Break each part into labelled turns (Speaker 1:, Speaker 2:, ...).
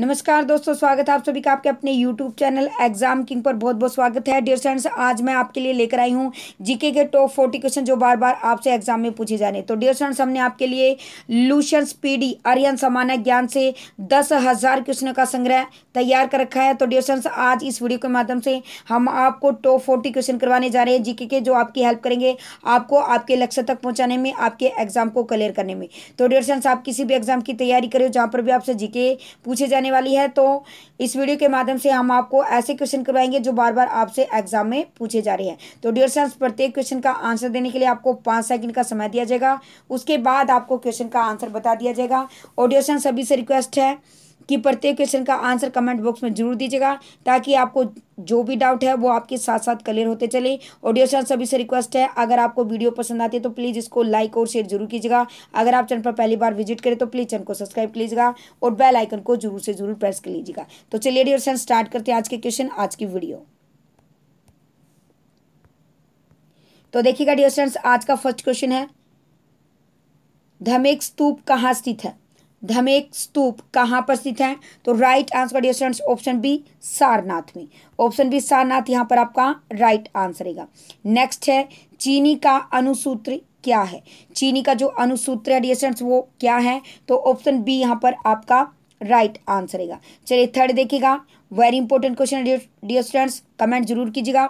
Speaker 1: नमस्कार दोस्तों स्वागत है आप सभी का आपके अपने यूट्यूब चैनल एग्जाम किंग पर बहुत बहुत स्वागत है डियर फ्रेंड्स आज मैं आपके लिए लेकर आई हूँ जीके के टॉप फोर्टी क्वेश्चन जो बार बार आपसे एग्जाम में पूछे जाने तो डियर फ्रेंड्स हमने आपके लिए लूशन स्पीडी आर्यन समान ज्ञान से दस हज़ार क्वेश्चनों का संग्रह तैयार कर रखा है तो डियर फ्रेंड्स आज इस वीडियो के माध्यम से हम आपको टॉप फोर्टी क्वेश्चन करवाने जा रहे हैं जीके के जो आपकी हेल्प करेंगे आपको आपके लक्ष्य तक पहुँचाने में आपके एग्जाम को क्लियर करने में तो डियर फ्रेंड्स आप किसी भी एग्जाम की तैयारी करें जहाँ पर भी आपसे जीके पूछे जाने आने वाली है तो इस वीडियो के माध्यम से हम आपको ऐसे क्वेश्चन करवाएंगे जो बार बार आपसे एग्जाम में पूछे जा रहे हैं तो डियर फ्रेंड्स प्रत्येक क्वेश्चन का आंसर देने के लिए आपको पाँच सेकंड का समय दिया जाएगा उसके बाद आपको क्वेश्चन का आंसर बता दिया जाएगा और डियर फ्रेंड्स सभी से रिक्वेस्ट है कि प्रत्येक क्वेश्चन का आंसर कमेंट बॉक्स में जरूर दीजिएगा ताकि आपको जो भी डाउट है वो आपके साथ साथ क्लियर होते चले ऑडियो सर सभी से रिक्वेस्ट है अगर आपको वीडियो पसंद आती है तो प्लीज़ इसको लाइक और शेयर जरूर कीजिएगा अगर आप चैनल पर पहली बार विजिट करें तो प्लीज़ चैनल को सब्सक्राइब कीजिएगा और बेल आइकन को जरूर से जरूर प्रेस कर लीजिएगा तो चलिए डियर सर स्टार्ट करते हैं आज के क्वेश्चन आज की वीडियो तो देखिएगा डियर स्टूडेंट्स आज का फर्स्ट क्वेश्चन है धमेक स्तूप कहाँ स्थित है धमेक स्तूप कहाँ पर स्थित है तो right answer dear students option B Sarnath में ऑप्शन बी सारनाथ यहाँ पर आपका राइट आंसर रहेगा नेक्स्ट है चीनी का अनुसूत्र क्या है चीनी का जो अनुसूत्र है डियर स्टूडेंट्स वो क्या है तो ऑप्शन बी यहाँ पर आपका राइट आंसर रहेगा चलिए थर्ड देखिएगा very important question dear students comment जरूर कीजिएगा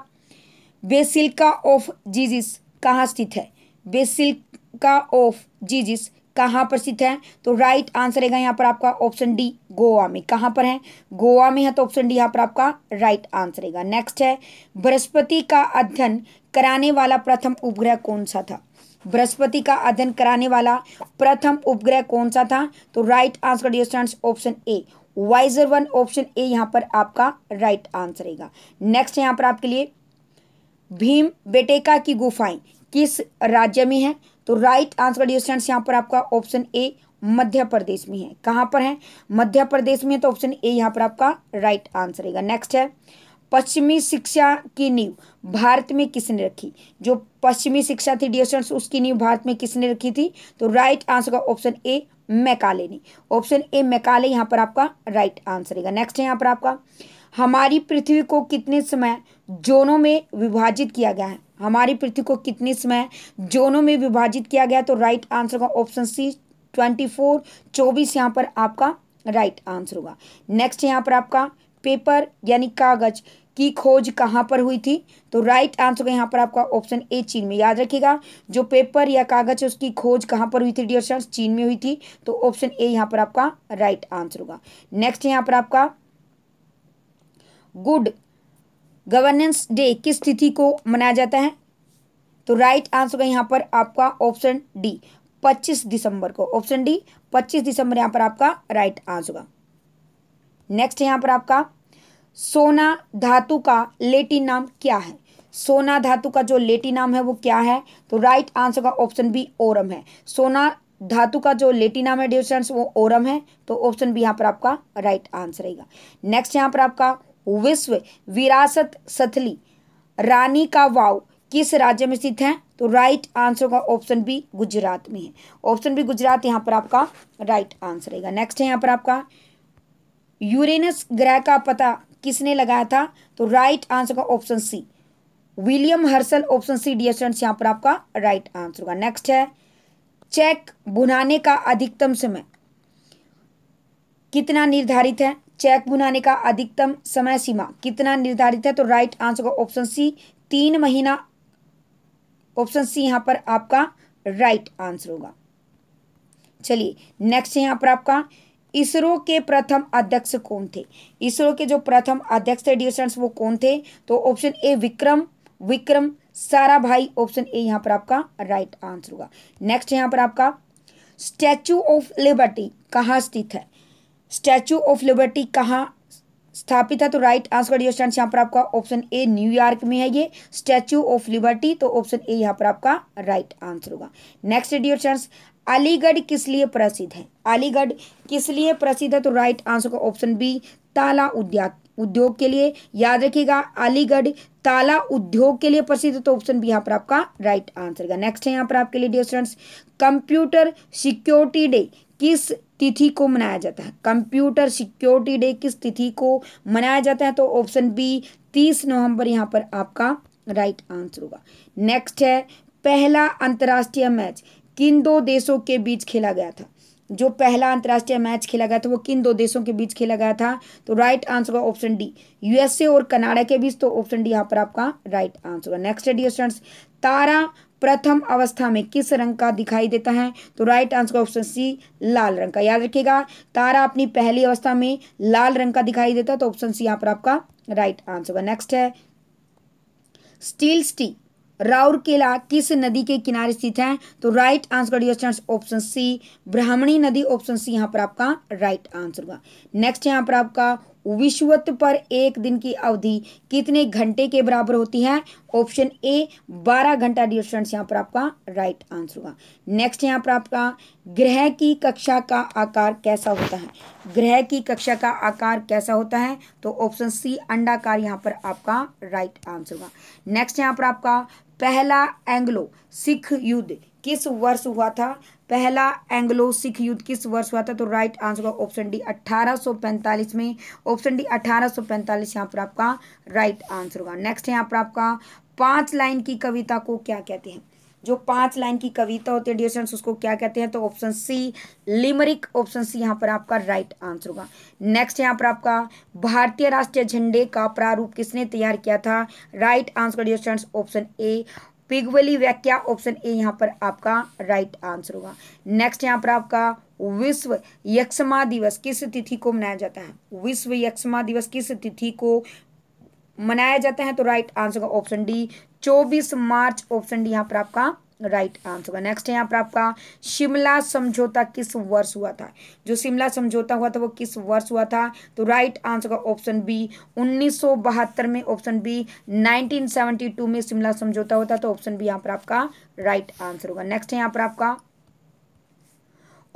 Speaker 1: बेसिल्का ऑफ जीजिस कहाँ स्थित है बेसिल्का ऑफ जीजिस कहाँ पर स्थित है तो राइट आंसर रहेगा यहाँ पर आपका ऑप्शन डी गोवा में कहाँ पर है गोवा में है तो ऑप्शन डी यहाँ पर आपका राइट आंसर रहेगा नेक्स्ट है बृहस्पति का अध्ययन कराने वाला प्रथम उपग्रह कौन सा था बृहस्पति का अध्ययन कराने वाला प्रथम उपग्रह कौन सा था तो right answer students option A वाइजर वन ऑप्शन ए यहाँ पर आपका राइट आंसर रहेगा नेक्स्ट यहाँ पर आपके लिए भीम बेटेका की गुफाएं किस राज्य में है तो राइट आंसर डी स्टैंड यहाँ पर आपका ऑप्शन ए मध्य प्रदेश में है कहाँ पर है मध्य प्रदेश में तो ऑप्शन ए यहाँ पर आपका राइट आंसर रहेगा नेक्स्ट है पश्चिमी शिक्षा की नींव भारत में किसने रखी जो पश्चिमी शिक्षा थी डी स्टैंड उसकी नींव भारत में किसने रखी थी तो राइट आंसर का ऑप्शन ए मैकाले ने ऑप्शन ए मैकाले यहाँ पर आपका राइट आंसर रहेगा नेक्स्ट है यहाँ पर आपका हमारी पृथ्वी को कितने समय जोनों में विभाजित किया गया है हमारी पृथ्वी को कितने समय जोनों में विभाजित किया गया तो राइट आंसर होगा ऑप्शन सी ट्वेंटी फोर चौबीस यहाँ पर आपका राइट आंसर होगा नेक्स्ट यहाँ पर आपका पेपर यानी कागज की खोज कहाँ पर हुई थी तो राइट आंसर का यहाँ पर आपका ऑप्शन ए चीन में याद रखिएगा जो पेपर या कागज उसकी खोज कहाँ पर हुई थी डियर स्टूडेंट्स चीन में हुई थी तो ऑप्शन ए यहाँ पर आपका राइट आंसर होगा नेक्स्ट यहाँ पर आपका गुड गवर्नेंस डे किस तिथि को मनाया जाता है तो राइट आंसर यहाँ पर आपका ऑप्शन डी 25 दिसंबर को ऑप्शन डी 25 दिसंबर यहाँ पर आपका राइट आंसर होगा नेक्स्ट यहाँ पर आपका सोना धातु का लेटी नाम क्या है सोना धातु का जो लेटी नाम है वो क्या है तो राइट आंसर का ऑप्शन बी ओरम है सोना धातु का जो लेटी नाम है डियर वो ओरम है तो ऑप्शन बी यहाँ पर आपका राइट आंसर रहेगा नेक्स्ट यहाँ पर आपका विश्व विरासत सथली रानी का वाव किस राज्य में स्थित है तो राइट आंसर का ऑप्शन बी गुजरात में है ऑप्शन बी गुजरात यहां पर आपका राइट आंसर रहेगा नेक्स्ट है यहां पर आपका यूरेनस ग्रह का पता किसने लगाया था तो राइट आंसर का option C William Herschel option C D S यहां पर आपका राइट आंसर होगा नेक्स्ट है चेक बुनाने का अधिकतम समय कितना निर्धारित है चेक बुनाने का अधिकतम समय सीमा कितना निर्धारित है तो राइट आंसर का ऑप्शन सी तीन महीना ऑप्शन सी यहाँ पर आपका राइट आंसर होगा चलिए नेक्स्ट यहां पर आपका इसरो के प्रथम अध्यक्ष कौन थे इसरो के जो प्रथम अध्यक्ष थे डियर वो कौन थे तो ऑप्शन ए विक्रम विक्रम सारा भाई ऑप्शन ए यहां पर आपका राइट आंसर होगा नेक्स्ट यहाँ पर आपका स्टैचू ऑफ लिबर्टी कहाँ स्थित है स्टैचू ऑफ लिबर्टी कहाँ स्थापित है तो राइट आंसर यहाँ पर आपका ऑप्शन ए न्यूयॉर्क में है ये स्टैचू ऑफ लिबर्टी तो ऑप्शन ए यहाँ पर आपका राइट आंसर होगा नेक्स्ट डियर चांस अलीगढ़ किस लिए प्रसिद्ध है अलीगढ़ किस लिए प्रसिद्ध है तो राइट आंसर का ऑप्शन बी ताला उद्या उद्योग के लिए याद रखिएगा अलीगढ़ ताला उद्योग के लिए प्रसिद्ध तो ऑप्शन बी यहाँ पर आपका राइट आंसर का नेक्स्ट है यहाँ पर आपके लिए dear students computer security day किस तिथि को मनाया जाता है कंप्यूटर सिक्योरिटी डे किस तिथि को मनाया जाता है तो ऑप्शन बी तीस नवंबर यहाँ पर आपका राइट आंसर होगा नेक्स्ट है पहला अंतर्राष्ट्रीय मैच किन दो देशों के बीच खेला गया था जो पहला अंतर्राष्ट्रीय मैच खेला गया था वो किन दो देशों के बीच खेला गया था तो राइट आंसर होगा ऑप्शन डी यूएसए और कनाडा के बीच तो ऑप्शन डी यहाँ पर आपका राइट आंसर होगा नेक्स्ट है डी स्टूडेंट्स तारा प्रथम अवस्था में किस रंग का दिखाई देता है तो राइट आंसर ऑप्शन सी लाल रंग का याद रखिएगा तारा अपनी पहली अवस्था में लाल रंग का दिखाई देता है तो ऑप्शन सी यहाँ पर आपका राइट आंसर होगा नेक्स्ट है स्टील स्टी राउरकेला किस नदी के किनारे स्थित है तो right answer option C Brahmani नदी ऑप्शन सी यहाँ पर आपका राइट आंसर होगा नेक्स्ट यहाँ पर आपका विश्वत्व पर एक दिन की अवधि कितने घंटे के बराबर होती है ऑप्शन ए 12 घंटा डियर स्टूडेंट्स यहाँ पर आपका राइट आंसर होगा नेक्स्ट यहाँ पर आपका ग्रह की कक्षा का आकार कैसा होता है ग्रह की कक्षा का आकार कैसा होता है तो ऑप्शन सी अंडाकार यहाँ पर आपका राइट आंसर होगा नेक्स्ट यहाँ पर आपका पहला एंग्लो सिख युद्ध किस वर्ष हुआ था पहला एंग्लो सिख युद्ध किस वर्ष हुआ था तो राइट आंसर होगा ऑप्शन डी 1845 में ऑप्शन डी 1845 यहाँ पर आपका राइट आंसर होगा नेक्स्ट यहाँ पर आपका पांच लाइन की कविता को क्या कहते हैं जो पांच लाइन की कविता होती है डियर फ्रेंड्स उसको क्या कहते हैं तो option C limerick option C यहाँ पर आपका राइट आंसर होगा नेक्स्ट यहाँ पर आपका भारतीय राष्ट्रीय झंडे का प्रारूप किसने तैयार किया था right answer dear friends option A पिग वाली व्याख्या ऑप्शन ए यहाँ पर आपका राइट आंसर होगा नेक्स्ट यहाँ पर आपका विश्व यक्षमा दिवस किस तिथि को मनाया जाता है विश्व यक्षमा दिवस किस तिथि को मनाया जाता है तो राइट आंसर होगा ऑप्शन डी 24 मार्च ऑप्शन डी यहाँ पर आपका राइट आंसर होगा नेक्स्ट है यहाँ पर आपका शिमला समझौता किस वर्ष हुआ था जो शिमला समझौता हुआ था वो किस वर्ष हुआ था तो राइट आंसर होगा ऑप्शन बी 1972 में ऑप्शन बी 1972 में शिमला समझौता होता तो ऑप्शन बी यहाँ पर आपका राइट आंसर होगा नेक्स्ट है यहाँ पर आपका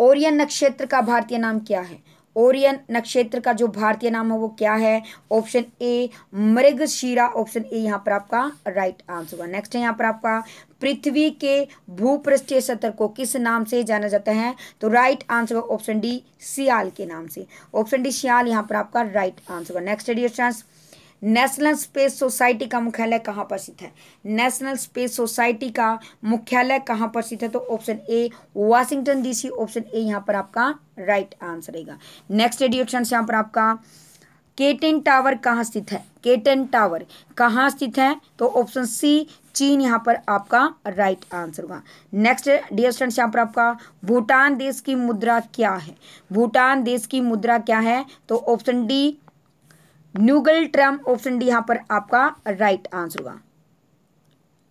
Speaker 1: ओरियन नक्षत्र का भारतीय नाम क्या है ओरियन नक्षत्र का जो भारतीय नाम है वो क्या है ऑप्शन ए मृगशीरा ऑप्शन ए यहाँ पर आपका राइट आंसर होगा नेक्स्ट है यहाँ पर आपका पृथ्वी के भूपृष्ठीय सतर को किस नाम से जाना जाता है तो राइट आंसर होगा ऑप्शन डी सियाल के नाम से ऑप्शन डी सियाल यहाँ पर आपका राइट आंसर होगा next dear national space society का मुख्यालय कहाँ पर स्थित है नेशनल स्पेस सोसाइटी का मुख्यालय कहाँ पर स्थित है तो option A Washington DC option A यहाँ पर आपका राइट आंसर रहेगा नेक्स्ट रेडियो यहाँ पर आपका केटन टावर कहाँ स्थित है केटन टावर कहाँ स्थित है तो ऑप्शन सी चीन यहाँ पर आपका राइट आंसर होगा नेक्स्ट डियर स्टूडेंट्स यहाँ पर आपका भूटान देश की मुद्रा क्या है भूटान देश की मुद्रा क्या है तो option D ngultrum option D यहां पर आपका राइट आंसर होगा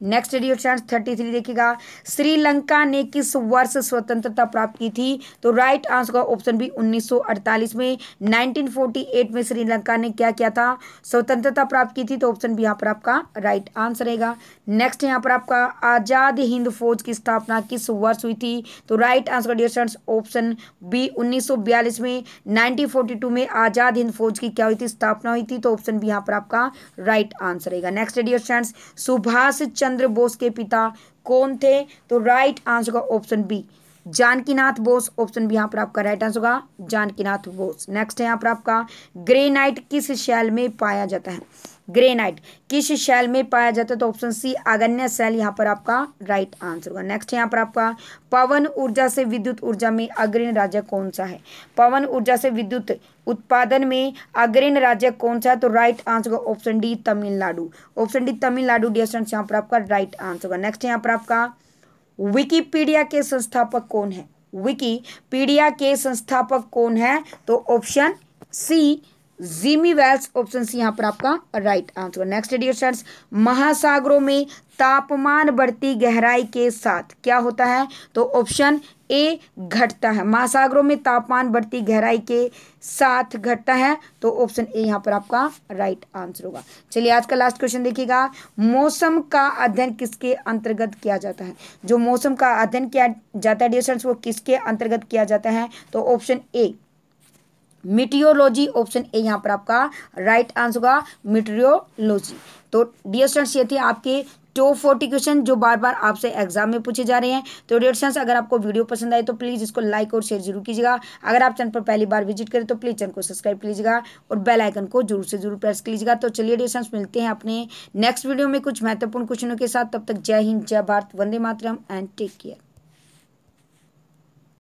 Speaker 1: next radio channel thirty three देखिएगा श्रीलंका ने किस वर्ष स्वतंत्रता प्राप्त की थी तो राइट आंसर का ऑप्शन भी 1948 में 1948 में श्रीलंका ने क्या किया था स्वतंत्रता प्राप्त की थी तो ऑप्शन भी यहाँ पर आपका राइट आंसर रहेगा नेक्स्ट यहाँ पर आपका आज़ाद हिंद फौज की स्थापना किस वर्ष हुई थी तो राइट आंसर का डियर ऑप्शन ऑप्शन बी उन्नीस में नाइनटीन में आज़ाद हिंद फौज की क्या हुई थी स्थापना हुई थी तो ऑप्शन भी यहाँ पर आपका राइट आंसर रहेगा next radio option Subhash Chandra Bose के पिता कौन थे तो राइट आंसर का option B Janakinath Bose option भी यहाँ पर आपका राइट आंसर होगा जानकीनाथ बोस नेक्स्ट है यहाँ पर आपका ग्रेनाइट किस शैल में पाया जाता है ग्रेनाइट किस शैल में पाया जाता है तो ऑप्शन सी अगन्य शैल यहाँ पर आपका राइट आंसर होगा नेक्स्ट यहाँ पर आपका पवन ऊर्जा से विद्युत ऊर्जा में अग्रिण राज्य कौन सा है पवन ऊर्जा से विद्युत उत्पादन में अग्रिण राज्य कौन सा है तो राइट आंसर होगा option D Tamil Nadu option D Tamil Nadu D students यहाँ पर आपका राइट आंसर होगा नेक्स्ट यहाँ पर आपका विकीपीडिया के संस्थापक कौन है विकीपीडिया के संस्थापक कौन है तो option C Jimmy Wales option C यहाँ पर आपका right answer next dear students महासागरों में तापमान बढ़ती गहराई के साथ क्या होता है तो ऑप्शन ए घटता है महासागरों में तापमान बढ़ती गहराई के साथ घटता है तो ऑप्शन ए यहाँ पर आपका राइट आंसर होगा चलिए आज का लास्ट क्वेश्चन देखिएगा मौसम का अध्ययन किसके अंतर्गत किया जाता है जो मौसम का अध्ययन किया जाता है डियर स्टूडेंट्स वो किसके अंतर्गत किया जाता है तो ऑप्शन ए मिटियोलॉजी ऑप्शन ए यहाँ पर आपका राइट आंसर होगा मिट्रियोलॉजी तो डियर स्टूडेंट्स ये थे आपके टॉप फोर्टी क्वेश्चन जो बार बार आपसे एग्जाम में पूछे जा रहे हैं तो डियर स्टूडेंट्स अगर आपको वीडियो पसंद आए तो प्लीज़ इसको लाइक और शेयर जरूर कीजिएगा अगर आप चैनल पर पहली बार विजिट करें तो प्लीज़ चैनल को सब्सक्राइब कीजिएगा और बेल आइकन को जरूर से जरूर प्रेस कीजिएगा तो चलिए डियर स्टूडेंट्स मिलते हैं अपने नेक्स्ट वीडियो में कुछ महत्वपूर्ण क्वेश्चनों के साथ तब तक जय हिंद जय भारत वंदे मातरम एंड टेक केयर